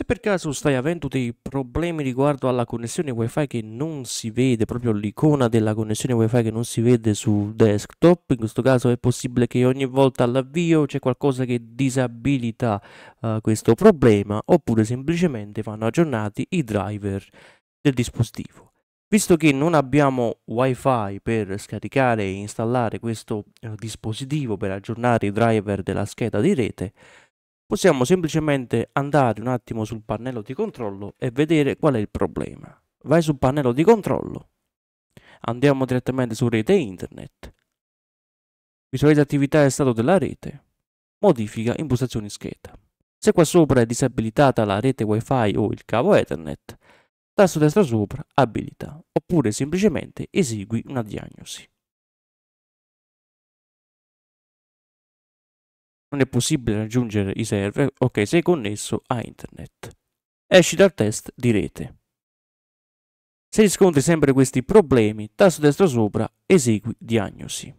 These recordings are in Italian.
Se per caso stai avendo dei problemi riguardo alla connessione wifi che non si vede, proprio l'icona della connessione wifi che non si vede sul desktop, in questo caso è possibile che ogni volta all'avvio c'è qualcosa che disabilita uh, questo problema oppure semplicemente vanno aggiornati i driver del dispositivo. Visto che non abbiamo wifi per scaricare e installare questo eh, dispositivo per aggiornare i driver della scheda di rete, possiamo semplicemente andare un attimo sul pannello di controllo e vedere qual è il problema. Vai sul pannello di controllo, andiamo direttamente su rete internet, visualizza attività e stato della rete, modifica impostazioni scheda. Se qua sopra è disabilitata la rete wifi o il cavo ethernet, tasto destro sopra abilita, oppure semplicemente esegui una diagnosi. non è possibile raggiungere i server, ok, sei connesso a internet. Esci dal test di rete. Se riscontri sempre questi problemi, tasto destro sopra, esegui diagnosi.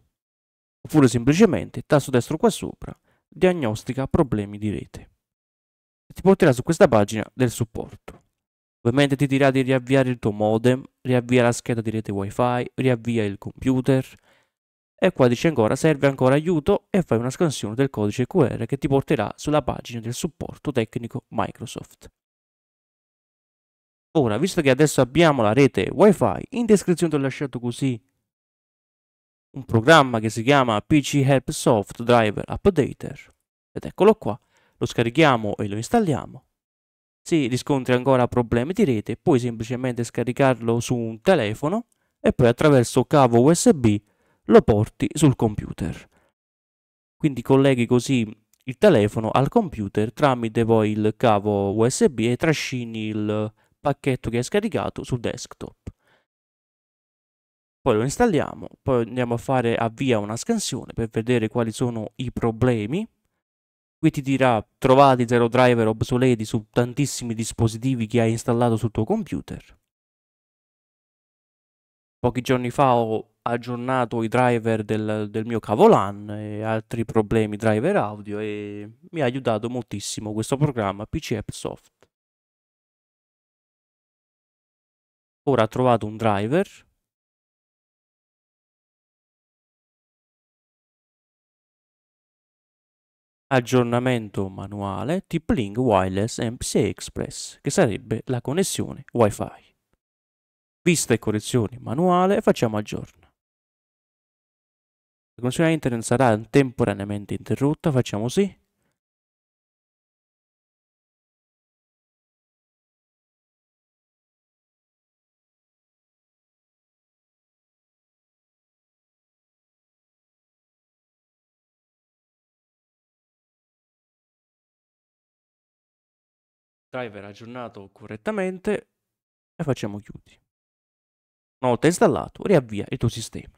Oppure semplicemente, tasto destro qua sopra, diagnostica problemi di rete. Ti porterà su questa pagina del supporto. Ovviamente ti dirà di riavviare il tuo modem, riavvia la scheda di rete wifi, riavvia il computer, e qua dice ancora serve ancora aiuto e fai una scansione del codice QR che ti porterà sulla pagina del supporto tecnico Microsoft. Ora, visto che adesso abbiamo la rete WiFi, in descrizione ti ho lasciato così un programma che si chiama PC Help Soft Driver Updater ed eccolo qua, lo scarichiamo e lo installiamo. Se riscontri ancora problemi di rete puoi semplicemente scaricarlo su un telefono e poi attraverso cavo USB lo porti sul computer. Quindi colleghi così il telefono al computer tramite poi il cavo USB e trascini il pacchetto che hai scaricato sul desktop. Poi lo installiamo, poi andiamo a fare avvia una scansione per vedere quali sono i problemi. Qui ti dirà trovati zero driver obsoleti su tantissimi dispositivi che hai installato sul tuo computer. Pochi giorni fa ho aggiornato i driver del, del, mio cavolan e altri problemi driver audio e mi ha aiutato moltissimo questo programma PC App Soft. Ora ho trovato un driver. Aggiornamento manuale Tip link Wireless MPC Express, che sarebbe la connessione WiFi. Vista e correzioni manuale, facciamo aggiorno. La connessione internet sarà temporaneamente interrotta, facciamo sì. driver aggiornato correttamente e facciamo chiudi. Una volta installato, riavvia il tuo sistema.